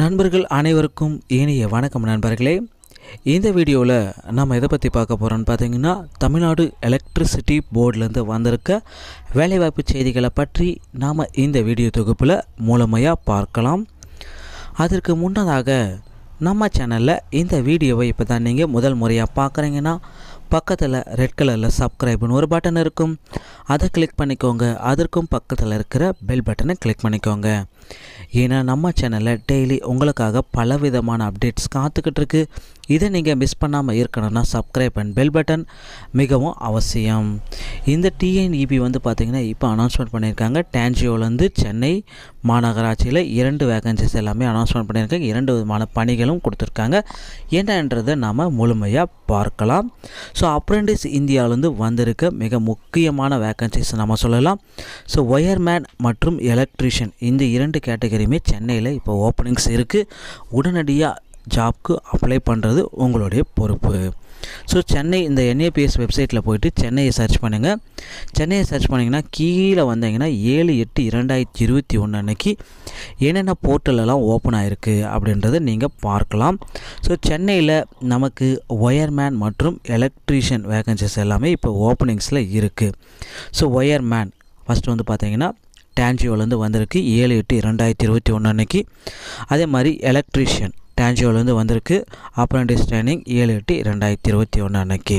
நண்பர்கள் அனைவருக்கும் இனிய வணக்கம் நண்பர்களே இந்த வீடியோவில் நம்ம எதை பற்றி பார்க்க போகிறோன்னு பார்த்தீங்கன்னா தமிழ்நாடு எலக்ட்ரிசிட்டி போர்டிலேருந்து வந்திருக்க வேலைவாய்ப்பு செய்திகளை பற்றி நாம் இந்த வீடியோ தொகுப்பில் மூலமையாக பார்க்கலாம் அதற்கு முன்னதாக நம்ம சேனலில் இந்த வீடியோவை இப்போ தான் நீங்கள் முதல் முறையாக பார்க்குறீங்கன்னா பக்கத்தில் ரெட் கலரில் சப்ஸ்கிரைப்னு ஒரு பட்டன் இருக்கும் அதை கிளிக் பண்ணிக்கோங்க அதற்கும் பக்கத்தில் இருக்கிற பெல் பட்டனை கிளிக் பண்ணிக்கோங்க ஏன்னா நம்ம சேனலில் டெய்லி உங்களுக்காக பல விதமான அப்டேட்ஸ் காத்துக்கிட்டு இருக்கு இதை நீங்கள் மிஸ் பண்ணாமல் இருக்கணும்னா சப்ஸ்கிரைப் அண்ட் பெல் பட்டன் மிகவும் அவசியம் இந்த டிஎன்இபி e வந்து பார்த்திங்கன்னா இப்போ அனௌன்ஸ்மெண்ட் பண்ணியிருக்காங்க டேன்ஜியோலேருந்து சென்னை மாநகராட்சியில் இரண்டு வேகன்சிஸ் எல்லாமே அனௌன்ஸ்மெண்ட் பண்ணியிருக்காங்க இரண்டு விதமான பணிகளும் கொடுத்துருக்காங்க என்னன்றதை நாம் முழுமையாக பார்க்கலாம் ஸோ அப்ரெண்டிஸ் இந்தியாவிலேருந்து வந்திருக்க மிக முக்கியமான வேக்கன்சிஸ் நம்ம சொல்லலாம் ஸோ ஒயர்மேன் மற்றும் எலக்ட்ரிஷியன் இந்த இரண்டு கேட்டகரியுமே சென்னையில் இப்போ ஓப்பனிங்ஸ் இருக்குது உடனடியாக ஜாப்க்கு அப்ளை பண்ணுறது உங்களுடைய பொறுப்பு ஸோ சென்னை இந்த என்ஏபிஎஸ் வெப்சைட்டில் போயிட்டு சென்னையை சர்ச் பண்ணுங்கள் சென்னையை சர்ச் பண்ணிங்கன்னா கீழே வந்தீங்கன்னா ஏழு எட்டு இரண்டாயிரத்தி இருபத்தி ஒன்று அன்னைக்கு என்னென்ன போர்ட்டலெல்லாம் ஓப்பன் ஆகிருக்கு அப்படின்றத நீங்கள் பார்க்கலாம் ஸோ சென்னையில் நமக்கு ஒயர்மேன் மற்றும் எலக்ட்ரீஷியன் வேகன்சிஸ் எல்லாமே இப்போ ஓப்பனிங்ஸில் இருக்குது ஸோ ஒயர்மேன் ஃபஸ்ட்டு வந்து பார்த்தீங்கன்னா டான்ஜியோலேருந்து வந்திருக்கு ஏழு எட்டு இரண்டாயிரத்தி இருபத்தி ஒன்று அன்னைக்கு அதே மாதிரி எலக்ட்ரீஷியன் டான்ஜியோலேருந்து வந்திருக்கு அப்ரண்டிஸ் ட்ரைனிங் ஏழு எட்டு ரெண்டாயிரத்தி இருபத்தி ஒன்று அன்னைக்கு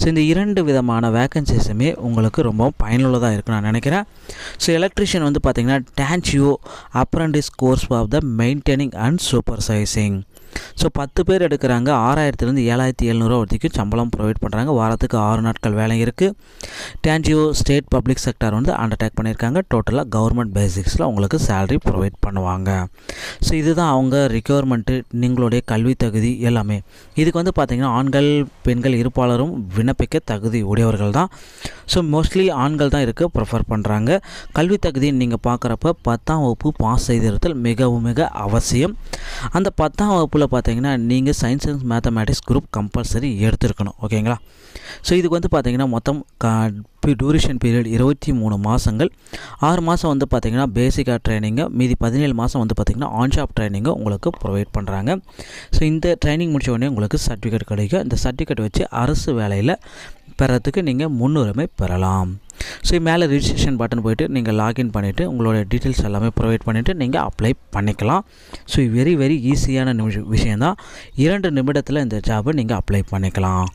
ஸோ இந்த இரண்டு விதமான வேக்கன்சிஸுமே உங்களுக்கு ரொம்ப பயனுள்ளதாக இருக்குன்னு நான் நினைக்கிறேன் ஸோ எலக்ட்ரிஷியன் வந்து பார்த்திங்கன்னா டான்ஜியோ apprentice course of the maintaining and super so பத்து பேர் எடுக்கிறாங்க ஆறாயிரத்துலேருந்து ஏழாயிரத்தி எழுநூறுவா வரைக்கும் சம்பளம் ப்ரொவைட் பண்ணுறாங்க வாரத்துக்கு ஆறு நாட்கள் வேலை இருக்குது டேன்ஜியோ ஸ்டேட் பப்ளிக் செக்டர் வந்து அண்டர்டேக் பண்ணியிருக்காங்க டோட்டலாக கவர்மெண்ட் பேசிக்ஸில் உங்களுக்கு சேலரி ப்ரொவைட் பண்ணுவாங்க ஸோ இதுதான் அவங்க ரிக்யர்மெண்ட்டு நீங்களுடைய கல்வி தகுதி எல்லாமே இதுக்கு வந்து பார்த்திங்கன்னா ஆண்கள் பெண்கள் இருப்பாளரும் விண்ணப்பிக்க தகுதி உடையவர்கள் தான் ஸோ மோஸ்ட்லி ஆண்கள் தான் இருக்க ப்ரிஃபர் பண்ணுறாங்க கல்வி தகுதின்னு நீங்கள் பார்க்குறப்ப பத்தாம் வகுப்பு பாஸ் செய்திருத்தல் மிகவும் மிக அவசியம் அந்த பத்தாம் வகுப்பில் குரூப்பில் பார்த்தீங்கன்னா நீங்கள் science and mathematics group compulsory எடுத்துருக்கணும் ஓகேங்களா ஸோ இதுக்கு வந்து பார்த்தீங்கன்னா மொத்தம் டியூரேஷன் பீரியட் இருபத்தி மூணு மாதங்கள் ஆறு மாதம் வந்து பார்த்திங்கன்னா பேசிக்காக ட்ரைனிங்கு மீதி பதினேழு மாதம் வந்து பார்த்திங்கன்னா ஆன்ஷாப் ட்ரைனிங்கு உங்களுக்கு ப்ரொவைட் பண்ணுறாங்க ஸோ இந்த ட்ரைனிங் முடிச்ச உடனே உங்களுக்கு சர்டிஃபிகேட் கிடைக்கும் இந்த சர்டிஃபிகேட் வச்சு அரசு வேலையில் பெறத்துக்கு நீங்கள் முன்னுரிமை பெறலாம் ஸோ மேலே ரிஜிஸ்ட்ரேஷன் பட்டன் போயிட்டு நீங்கள் லாகின் பண்ணிவிட்டு உங்களோட டீட்டெயில்ஸ் எல்லாமே ப்ரொவைட் பண்ணிவிட்டு நீங்கள் அப்ளை பண்ணிக்கலாம் ஸோ வெரி வெரி ஈஸியான நிமிஷ விஷயந்தான் இரண்டு நிமிடத்தில் இந்த ஜாபை நீங்கள் அப்ளை பண்ணிக்கலாம்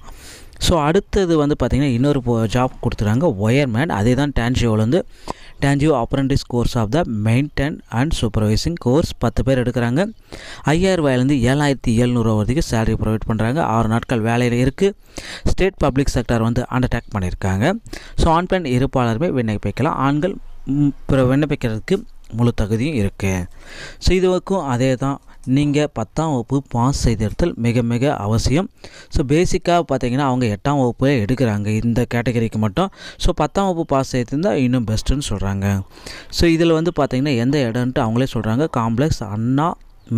ஸோ அடுத்தது வந்து பார்த்திங்கன்னா இன்னொரு ஜாப் கொடுத்துருக்காங்க ஒயர்மேன் அதே தான் டேன்ஜியோவில் டேன்ஜியோ apprentice course of the maintain and supervising course பத்து பேர் எடுக்கிறாங்க ஐயாயிரம் ரூபாயிலேருந்து ஏழாயிரத்தி எழுநூறுவா வரைக்கும் சேலரி ப்ரொவைட் பண்ணுறாங்க ஆறு நாட்கள் வேலையில் இருக்குது ஸ்டேட் பப்ளிக் செக்டர் வந்து அண்டர்டேக் பண்ணியிருக்காங்க ஸோ ஆண் பெண் இருப்பாளருமே விண்ணப்பிக்கலாம் ஆண்கள் விண்ணப்பிக்கிறதுக்கு முழு தகுதியும் இருக்குது ஸோ இதுவரைக்கும் அதே தான் நீங்கள் பத்தாம் வகுப்பு பாஸ் செய்திருத்தல் மிக மிக அவசியம் ஸோ பேசிக்காக பார்த்தீங்கன்னா அவங்க எட்டாம் வகுப்பு எடுக்கிறாங்க இந்த கேட்டகரிக்கு மட்டும் ஸோ பத்தாம் வகுப்பு பாஸ் செய்திருந்தால் இன்னும் பெஸ்ட்டுன்னு சொல்கிறாங்க ஸோ இதில் வந்து பார்த்திங்கன்னா எந்த இடம்ன்ட்டு அவங்களே சொல்கிறாங்க complex Anna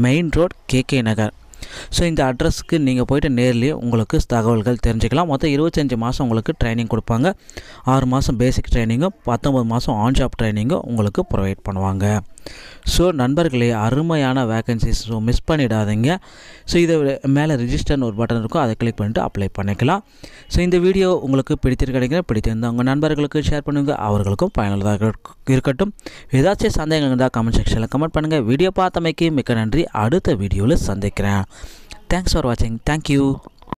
main road KK Nagar so இந்த அட்ரஸ்க்கு நீங்கள் போய்ட்டு நேர்லேயே உங்களுக்கு தகவல்கள் தெரிஞ்சுக்கலாம் மொத்தம் இருபத்தஞ்சி மாதம் உங்களுக்கு ட்ரைனிங் கொடுப்பாங்க ஆறு மாதம் பேசிக் ட்ரைனிங்கும் பத்தொம்பது மாதம் ஆன் ஜாப் ட்ரைனிங்கும் உங்களுக்கு ப்ரொவைட் பண்ணுவாங்க ஸோ நண்பர்களே அருமையான வேகன்சிஸ் ஸோ மிஸ் பண்ணிடாதீங்க ஸோ இதை மேலே ரிஜிஸ்டர்னு ஒரு பட்டன் இருக்கும் அதை கிளிக் பண்ணிவிட்டு அப்ளை பண்ணிக்கலாம் ஸோ இந்த வீடியோ உங்களுக்கு கிடைக்கிற பிடித்திருந்தால் உங்கள் நண்பர்களுக்கு ஷேர் பண்ணுங்கள் அவர்களுக்கும் பயனுள்ளதாக இருக்கட்டும் ஏதாச்சும் சந்தேகங்கள் இருந்தால் கமெண்ட் செக்ஷனில் கமெண்ட் பண்ணுங்கள் வீடியோ பார்த்தமைக்கு மிக்க நன்றி அடுத்த வீடியோவில் சந்திக்கிறேன் தேங்க்ஸ் ஃபார் வாட்சிங் தேங்க்யூ